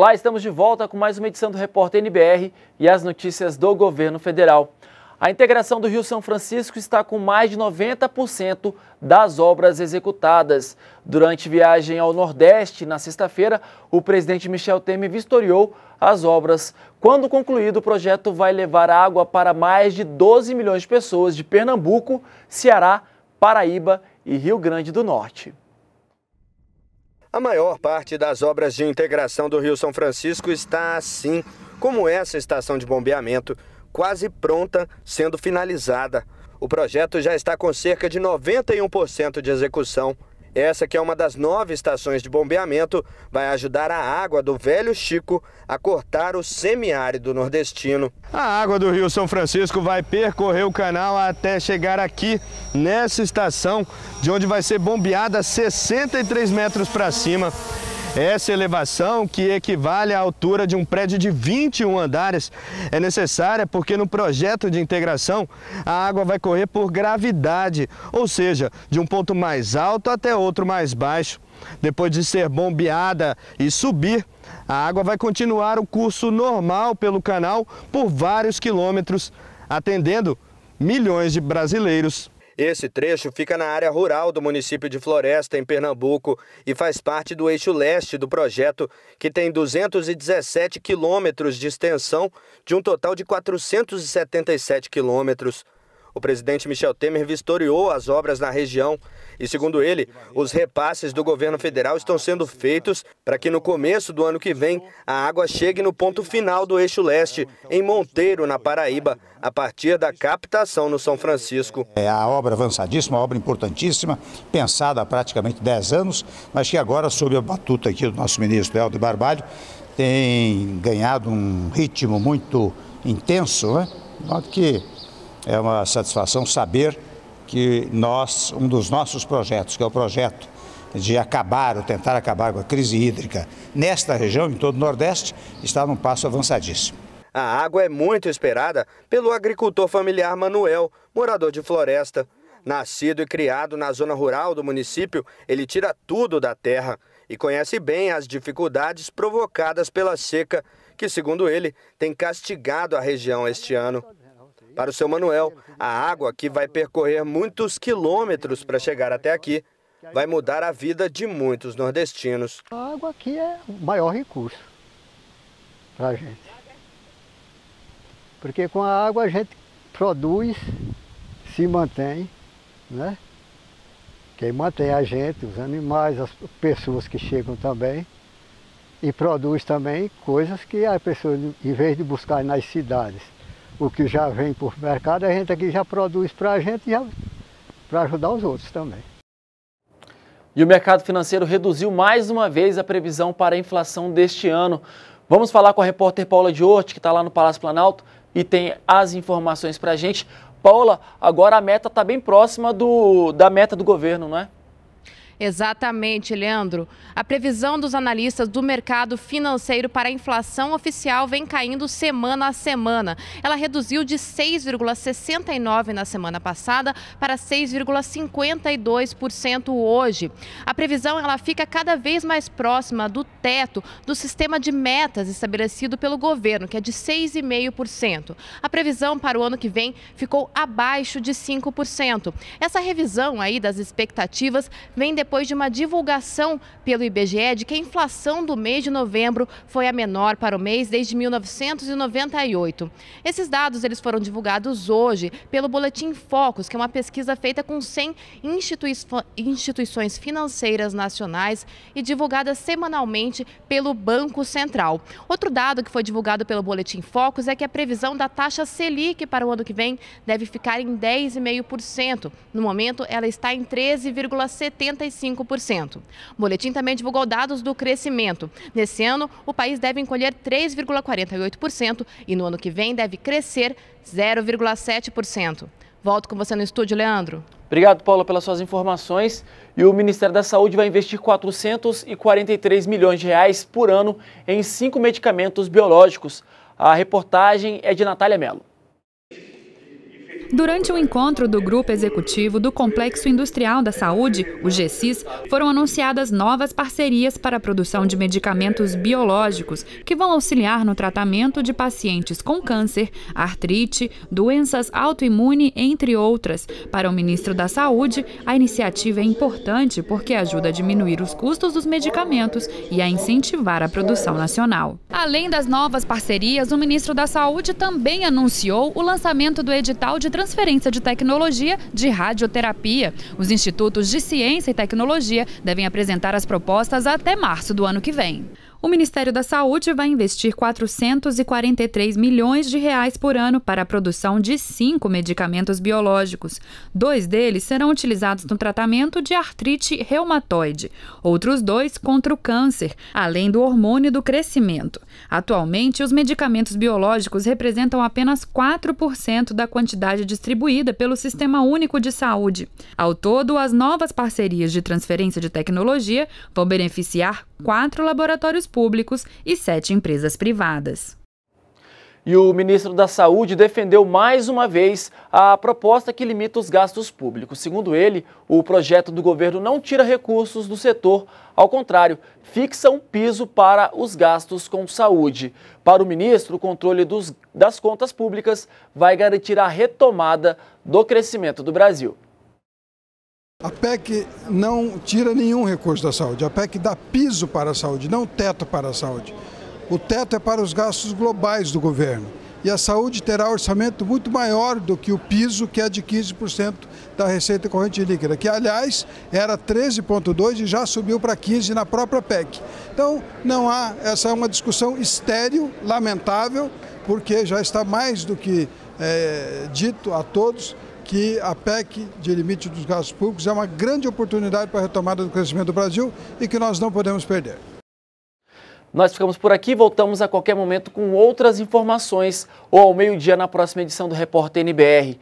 Olá, estamos de volta com mais uma edição do Repórter NBR e as notícias do governo federal. A integração do Rio São Francisco está com mais de 90% das obras executadas. Durante viagem ao Nordeste, na sexta-feira, o presidente Michel Temer vistoriou as obras. Quando concluído, o projeto vai levar água para mais de 12 milhões de pessoas de Pernambuco, Ceará, Paraíba e Rio Grande do Norte. A maior parte das obras de integração do Rio São Francisco está assim, como essa estação de bombeamento, quase pronta, sendo finalizada. O projeto já está com cerca de 91% de execução. Essa que é uma das nove estações de bombeamento vai ajudar a água do Velho Chico a cortar o semiárido nordestino. A água do Rio São Francisco vai percorrer o canal até chegar aqui nessa estação, de onde vai ser bombeada 63 metros para cima. Essa elevação, que equivale à altura de um prédio de 21 andares, é necessária porque no projeto de integração a água vai correr por gravidade, ou seja, de um ponto mais alto até outro mais baixo. Depois de ser bombeada e subir, a água vai continuar o curso normal pelo canal por vários quilômetros, atendendo milhões de brasileiros. Esse trecho fica na área rural do município de Floresta, em Pernambuco, e faz parte do eixo leste do projeto, que tem 217 quilômetros de extensão, de um total de 477 quilômetros. O presidente Michel Temer vistoriou as obras na região e, segundo ele, os repasses do governo federal estão sendo feitos para que no começo do ano que vem a água chegue no ponto final do eixo leste, em Monteiro, na Paraíba, a partir da captação no São Francisco. É a obra avançadíssima, uma obra importantíssima, pensada há praticamente 10 anos, mas que agora, sob a batuta aqui do nosso ministro Helder Barbalho, tem ganhado um ritmo muito intenso, né? De modo que é uma satisfação saber que nós, um dos nossos projetos, que é o projeto de acabar ou tentar acabar com a crise hídrica nesta região, em todo o Nordeste, está num passo avançadíssimo. A água é muito esperada pelo agricultor familiar Manuel, morador de Floresta. Nascido e criado na zona rural do município, ele tira tudo da terra e conhece bem as dificuldades provocadas pela seca, que, segundo ele, tem castigado a região este ano. Para o seu Manuel, a água que vai percorrer muitos quilômetros para chegar até aqui vai mudar a vida de muitos nordestinos. A água aqui é o maior recurso para a gente. Porque com a água a gente produz, se mantém, né? Quem mantém a gente, os animais, as pessoas que chegam também. E produz também coisas que as pessoas, em vez de buscar nas cidades, o que já vem por mercado, a gente aqui já produz para a gente e para ajudar os outros também. E o mercado financeiro reduziu mais uma vez a previsão para a inflação deste ano. Vamos falar com a repórter Paula Diorti, que está lá no Palácio Planalto e tem as informações para a gente. Paula, agora a meta está bem próxima do, da meta do governo, não é? Exatamente, Leandro. A previsão dos analistas do mercado financeiro para a inflação oficial vem caindo semana a semana. Ela reduziu de 6,69% na semana passada para 6,52% hoje. A previsão ela fica cada vez mais próxima do teto do sistema de metas estabelecido pelo governo, que é de 6,5%. A previsão para o ano que vem ficou abaixo de 5%. Essa revisão aí das expectativas vem depois depois de uma divulgação pelo IBGE de que a inflação do mês de novembro foi a menor para o mês desde 1998. Esses dados eles foram divulgados hoje pelo Boletim Focus, que é uma pesquisa feita com 100 institui instituições financeiras nacionais e divulgada semanalmente pelo Banco Central. Outro dado que foi divulgado pelo Boletim Focus é que a previsão da taxa Selic para o ano que vem deve ficar em 10,5%. No momento, ela está em 13,75%. 5%. O boletim também divulgou dados do crescimento. Nesse ano, o país deve encolher 3,48% e no ano que vem deve crescer 0,7%. Volto com você no estúdio, Leandro. Obrigado, Paula, pelas suas informações. E o Ministério da Saúde vai investir 443 milhões de reais por ano em cinco medicamentos biológicos. A reportagem é de Natália Mello. Durante o um encontro do Grupo Executivo do Complexo Industrial da Saúde, o GCIS, foram anunciadas novas parcerias para a produção de medicamentos biológicos que vão auxiliar no tratamento de pacientes com câncer, artrite, doenças autoimune, entre outras. Para o ministro da Saúde, a iniciativa é importante porque ajuda a diminuir os custos dos medicamentos e a incentivar a produção nacional. Além das novas parcerias, o ministro da Saúde também anunciou o lançamento do edital de transferência de tecnologia de radioterapia. Os institutos de ciência e tecnologia devem apresentar as propostas até março do ano que vem. O Ministério da Saúde vai investir 443 milhões de reais por ano para a produção de cinco medicamentos biológicos. Dois deles serão utilizados no tratamento de artrite reumatoide, outros dois contra o câncer, além do hormônio do crescimento. Atualmente, os medicamentos biológicos representam apenas 4% da quantidade distribuída pelo Sistema Único de Saúde. Ao todo, as novas parcerias de transferência de tecnologia vão beneficiar quatro laboratórios públicos e sete empresas privadas. E o ministro da Saúde defendeu mais uma vez a proposta que limita os gastos públicos. Segundo ele, o projeto do governo não tira recursos do setor, ao contrário, fixa um piso para os gastos com saúde. Para o ministro, o controle dos, das contas públicas vai garantir a retomada do crescimento do Brasil. A PEC não tira nenhum recurso da saúde. A PEC dá piso para a saúde, não teto para a saúde. O teto é para os gastos globais do governo. E a saúde terá orçamento muito maior do que o piso, que é de 15% da receita corrente líquida, que, aliás, era 13,2% e já subiu para 15% na própria PEC. Então, não há. Essa é uma discussão estéril, lamentável, porque já está mais do que é, dito a todos que a PEC de limite dos gastos públicos é uma grande oportunidade para a retomada do crescimento do Brasil e que nós não podemos perder. Nós ficamos por aqui, voltamos a qualquer momento com outras informações ou ao meio-dia na próxima edição do Repórter NBR.